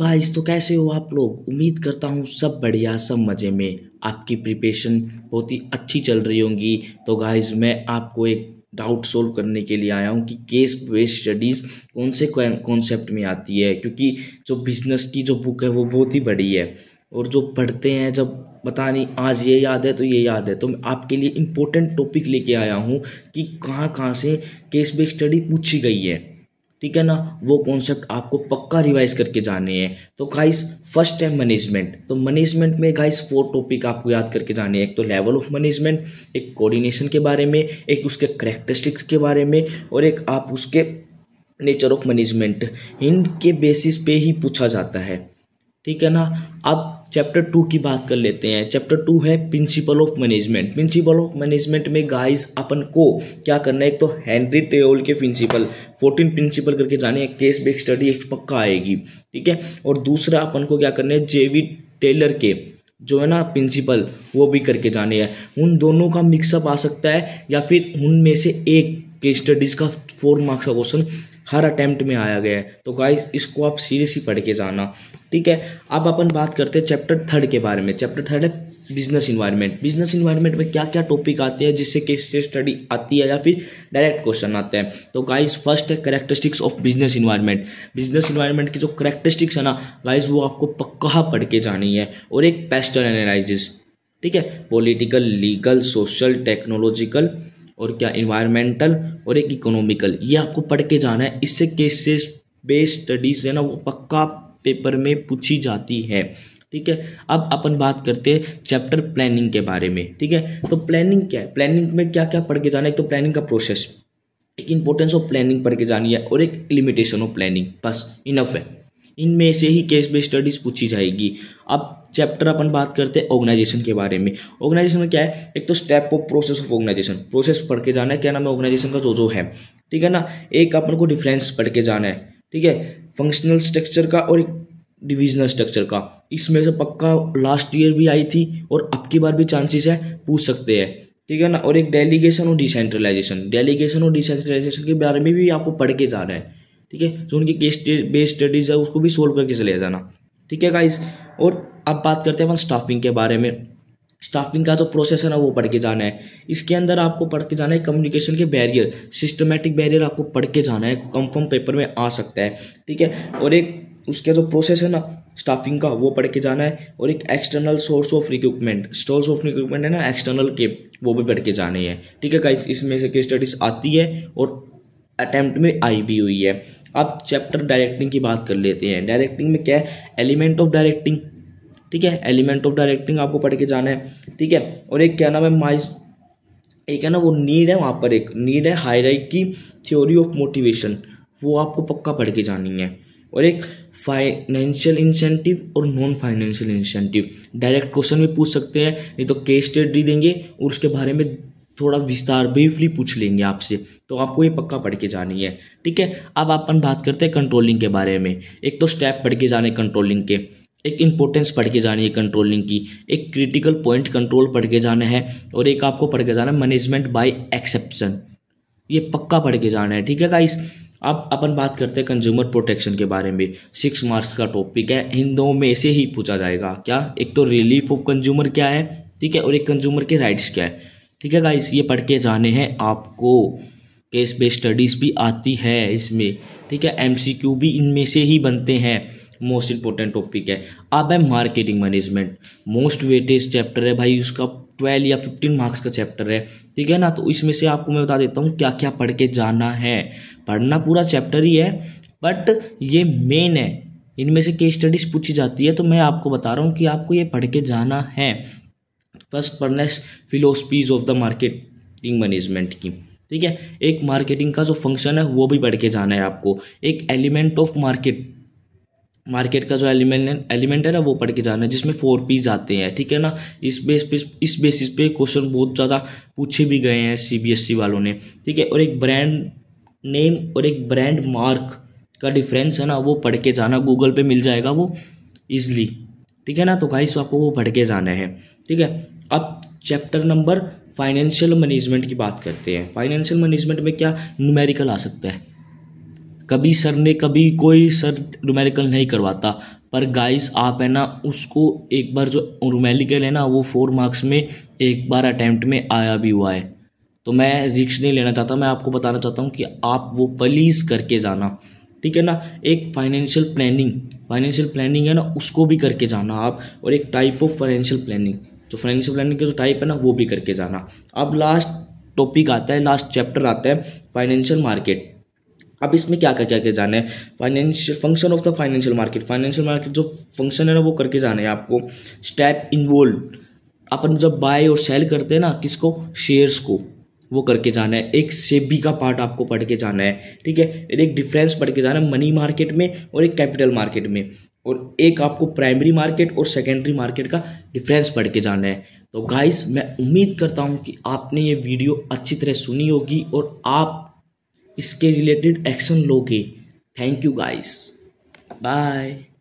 guys तो कैसे हो आप लोग उम्मीद करता हूँ सब बढ़िया सब मज़े में आपकी प्रिपरेशन बहुत ही अच्छी चल रही होंगी तो गाइस मैं आपको एक डाउट सोल्व करने के लिए आया हूँ कि केस बेस्ड स्टडीज़ कौन से कॉन्सेप्ट में आती है क्योंकि जो बिज़नेस की जो बुक है वो बहुत ही बड़ी है और जो पढ़ते हैं जब पता नहीं आज ये याद है तो ये याद है तो मैं आपके लिए इम्पोर्टेंट टॉपिक लेके आया हूँ कि कहाँ कहाँ से केस बेस्ड स्टडी पूछी गई है ठीक है ना वो कॉन्सेप्ट आपको पक्का रिवाइज करके जाने हैं तो गाइस फर्स्ट है मैनेजमेंट तो मैनेजमेंट में गाइस फोर टॉपिक आपको याद करके जाने हैं एक तो लेवल ऑफ मैनेजमेंट एक कोऑर्डिनेशन के बारे में एक उसके करेक्टरिस्टिक्स के बारे में और एक आप उसके नेचर ऑफ मैनेजमेंट इनके बेसिस पे ही पूछा जाता है ठीक है ना अब चैप्टर टू की बात कर लेते हैं चैप्टर टू है principle of management principle of management में गाइस अपन को क्या करना है एक तो हेनरी टेओल के प्रिंसिपल फोर्टीन प्रिंसिपल करके जाने हैं केस बेक स्टडी एक पक्का आएगी ठीक है और दूसरा अपन को क्या करना है जेवी टेलर के जो है ना प्रिंसिपल वो भी करके जाने हैं उन दोनों का मिक्सअप आ सकता है या फिर उनमें से एक केस स्टडीज़ का फोर मार्क्स का क्वेश्चन हर अटैम्प्ट में आया गया है तो गाइस इसको आप सीरियसली पढ़ के जाना ठीक है अब अपन बात करते हैं चैप्टर थर्ड के बारे में चैप्टर थर्ड है बिजनेस इन्वायरमेंट बिजनेस इन्वायरमेंट में क्या क्या टॉपिक आते हैं जिससे केस स्टडी आती है या फिर डायरेक्ट क्वेश्चन आते हैं तो गाइस फर्स्ट है characteristics of business environment business environment की जो करेक्टरिस्टिक्स है ना गाइस वो आपको पक्का पढ़ के जानी है और एक पेस्टल एनालिस ठीक है पोलिटिकल लीगल सोशल टेक्नोलॉजिकल और क्या इन्वायरमेंटल और एक इकोनॉमिकल ये आपको पढ़ के जाना है इससे केसेस बेस्ड स्टडीज़ है ना वो पक्का पेपर में पूछी जाती है ठीक है अब अपन बात करते हैं चैप्टर प्लानिंग के बारे में ठीक है तो प्लानिंग क्या है प्लानिंग में क्या क्या पढ़ के जाना है एक तो प्लानिंग का प्रोसेस एक इंपॉर्टेंस ऑफ प्लानिंग पढ़ के जानी है और एक लिमिटेशन ऑफ प्लानिंग बस इनफ है इनमें से ही केस बेस्ड स्टडीज़ पूछी जाएगी अब चैप्टर अपन बात करते हैं ऑर्गेनाइजेशन के बारे में ऑर्गेनाइजेशन में क्या है एक तो step of process of organisation process पढ़ के जाना है क्या नाम है ऑर्गेनाइजेशन का जो जो है ठीक है ना एक अपन को डिफरेंस पढ़ के जाना है ठीक है फंक्शनल स्ट्रक्चर का और डिविजनल स्ट्रक्चर का इसमें से पक्का लास्ट ईयर भी आई थी और अब की बार भी चांसेस है पूछ सकते हैं ठीक है ना और एक डेलीगेशन और डिसेंट्रलाइजेशन डेलीगेशन और डिसेंट्रलाइजेशन के बारे में भी आपको पढ़ के जाना है ठीक है जो उनकी केस बेस्ड स्टडीज़ है उसको भी सोल्व करके चले जाना ठीक है गाइस और अब बात करते हैं अपन स्टाफिंग के बारे में स्टाफिंग का जो तो प्रोसेस है ना वो पढ़ के जाना है इसके अंदर आपको पढ़ के जाना है कम्युनिकेशन के बैरियर सिस्टमेटिक बैरियर आपको पढ़ के जाना है कंफर्म पेपर में आ सकता है ठीक है और एक उसका जो प्रोसेस है ना स्टाफिंग का वो पढ़ के जाना है और एक external source of recruitment source of recruitment है ना एक्सटर्नल के वो भी पढ़ के जाने हैं ठीक है इसमें से स्टडीज आती है और अटैम्प्ट में आई भी हुई है अब चैप्टर डायरेक्टिंग की बात कर लेते हैं डायरेक्टिंग में क्या है एलिमेंट ऑफ डायरेक्टिंग ठीक है एलिमेंट ऑफ डायरेक्टिंग आपको पढ़ के जाना है ठीक है और एक क्या नाम है माइज एक है ना वो नीड है वहाँ पर एक नीड है हायराई की थ्योरी ऑफ मोटिवेशन वो आपको पक्का पढ़ के जानी है और एक फाइनेंशियल इंसेंटिव और non financial incentive direct question भी पूछ सकते हैं नहीं तो केस स्टडी देंगे और उसके बारे में थोड़ा विस्तार ब्रीफली पूछ लेंगे आपसे तो आपको ये पक्का पढ़ के जानी है ठीक है अब अपन बात करते हैं कंट्रोलिंग के बारे में एक तो स्टेप पढ़ के जाने कंट्रोलिंग के एक इंपॉर्टेंस पढ़ के जानी है कंट्रोलिंग की एक क्रिटिकल पॉइंट कंट्रोल पढ़ के जाना है और एक आपको पढ़ के जाना है मैनेजमेंट बाय एक्सेप्शन ये पक्का पढ़ के जाना है ठीक है गाइस अब अपन बात करते हैं कंज्यूमर प्रोटेक्शन के बारे में सिक्स मार्क्स का टॉपिक है इन दो में से ही पूछा जाएगा क्या एक तो रिलीफ ऑफ कंज्यूमर क्या है ठीक है और एक कंज्यूमर के राइट्स क्या है ठीक है गाइस ये पढ़ के जाने हैं आपको केस बेस्ड स्टडीज़ भी आती है इसमें ठीक है एमसीक्यू भी इनमें से ही बनते हैं मोस्ट इंपॉर्टेंट टॉपिक है अब है marketing management most weightage chapter है भाई उसका ट्वेल्व या फिफ्टीन मार्क्स का चैप्टर है ठीक है ना तो इसमें से आपको मैं बता देता हूँ क्या क्या पढ़ के जाना है पढ़ना पूरा चैप्टर ही है बट ये मेन है इनमें से केस स्टडीज़ पूछी जाती है तो मैं आपको बता रहा हूँ कि आपको ये पढ़ के जाना है फर्स्ट पढ़ना philosophies of the marketing management की ठीक है एक मार्केटिंग का जो फंक्शन है वो भी पढ़ के जाना है आपको एक एलिमेंट ऑफ मार्केट मार्केट का जो एलिमेंट एलिमेंट है ना वो पढ़ के जाना है जिसमें फोर पीज आते हैं ठीक है ना इस बेस पे इस बेसिस पे क्वेश्चन बहुत ज़्यादा पूछे भी गए हैं सीबीएसई e वालों ने ठीक है और एक ब्रांड नेम और एक ब्रांड मार्क का डिफरेंस है ना वो पढ़ के जाना गूगल पे मिल जाएगा वो ईजली ठीक है ना तो गाइस आपको वो पढ़ के जाना है ठीक है अब चैप्टर नंबर फाइनेंशियल मैनेजमेंट की बात करते हैं फाइनेंशियल मैनेजमेंट में क्या न्यूमेरिकल आ सकता है कभी सर ने कभी कोई सर न्यूमेरिकल नहीं करवाता पर गाइस आप है ना उसको एक बार जो न्यूमेरिकल है ना वो फोर मार्क्स में एक बार अटैम्प्ट में आया भी हुआ है तो मैं रिक्स नहीं लेना चाहता मैं आपको बताना चाहता हूँ कि आप वो प्लीज़ करके जाना ठीक है ना एक फाइनेंशियल प्लानिंग फाइनेंशियल प्लानिंग है ना उसको भी करके जाना आप और एक टाइप ऑफ फाइनेंशियल प्लानिंग जो फाइनेंशियल प्लानिंग का जो टाइप है ना वो भी करके जाना अब लास्ट टॉपिक आता है लास्ट चैप्टर आता है फाइनेंशियल मार्केट अब इसमें क्या क्या क्या क्या जाना है financial function of the financial market financial market जो फंक्शन है ना वो करके जाना है आपको स्टेप इन्वॉल्व अपन जब बाय और सेल करते हैं ना किसको शेयर्स को वो करके जाना है एक सेबी का पार्ट आपको पढ़ के जाना है ठीक है एक डिफरेंस पढ़ के जाना है मनी मार्केट में और एक कैपिटल मार्केट में और एक आपको प्राइमरी मार्केट और सेकेंडरी मार्केट का डिफरेंस पढ़ के जाना है तो गाइस मैं उम्मीद करता हूँ कि आपने ये वीडियो अच्छी तरह सुनी होगी और आप इसके रिलेटेड एक्शन लोगे थैंक यू गाइस बाय